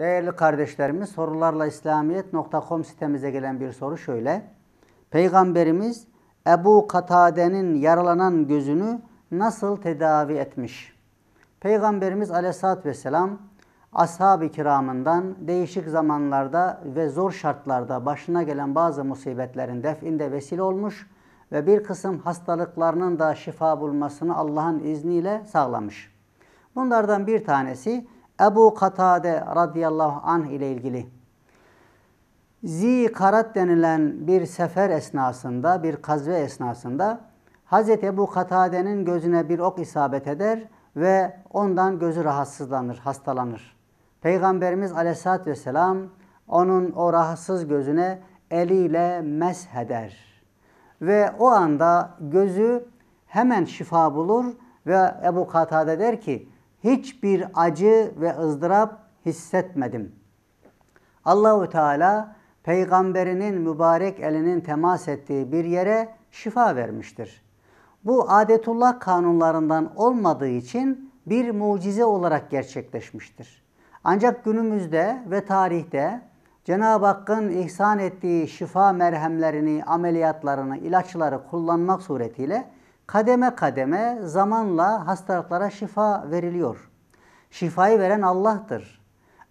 Değerli kardeşlerimiz sorularla İslamiyet.com sitemize gelen bir soru şöyle. Peygamberimiz Ebu Katade'nin yaralanan gözünü nasıl tedavi etmiş? Peygamberimiz aleyhissalatü vesselam ashab-ı kiramından değişik zamanlarda ve zor şartlarda başına gelen bazı musibetlerin definde vesile olmuş ve bir kısım hastalıklarının da şifa bulmasını Allah'ın izniyle sağlamış. Bunlardan bir tanesi Ebu Katade radıyallahu anh ile ilgili. Zikarat denilen bir sefer esnasında, bir kazve esnasında Hz. Ebu Katade'nin gözüne bir ok isabet eder ve ondan gözü rahatsızlanır, hastalanır. Peygamberimiz aleyhissalatü vesselam onun o rahatsız gözüne eliyle mesheder. Ve o anda gözü hemen şifa bulur ve Ebu Katade der ki hiçbir acı ve ızdırap hissetmedim. Allahu Teala peygamberinin mübarek elinin temas ettiği bir yere şifa vermiştir. Bu adetullah kanunlarından olmadığı için bir mucize olarak gerçekleşmiştir. Ancak günümüzde ve tarihte Cenab-ı Hakk'ın ihsan ettiği şifa merhemlerini, ameliyatlarını, ilaçları kullanmak suretiyle kademe kademe zamanla hastalıklara şifa veriliyor. Şifayı veren Allah'tır.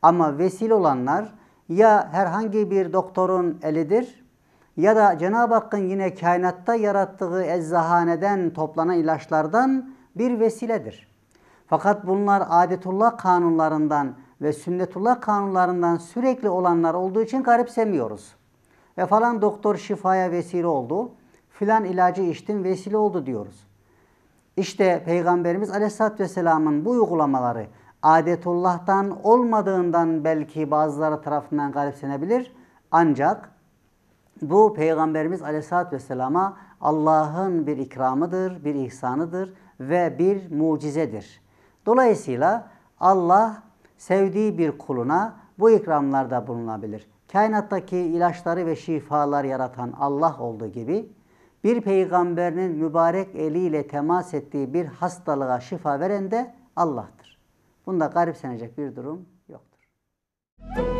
Ama vesile olanlar ya herhangi bir doktorun elidir ya da Cenab-ı Hakk'ın yine kainatta yarattığı eczahaneden toplanan ilaçlardan bir vesiledir. Fakat bunlar adetullah kanunlarından ve sünnetullah kanunlarından sürekli olanlar olduğu için garipsemiyoruz. Ve falan doktor şifaya vesile oldu filan ilacı içtim vesile oldu diyoruz. İşte Peygamberimiz Aleyhisselatü Vesselam'ın bu uygulamaları adetullah'tan olmadığından belki bazıları tarafından garipsenebilir. Ancak bu Peygamberimiz Aleyhisselatü Vesselam'a Allah'ın bir ikramıdır, bir ihsanıdır ve bir mucizedir. Dolayısıyla Allah sevdiği bir kuluna bu ikramlarda bulunabilir. Kainattaki ilaçları ve şifalar yaratan Allah olduğu gibi bir peygamberinin mübarek eliyle temas ettiği bir hastalığa şifa veren de Allah'tır. Bunda garipsenecek bir durum yoktur. Müzik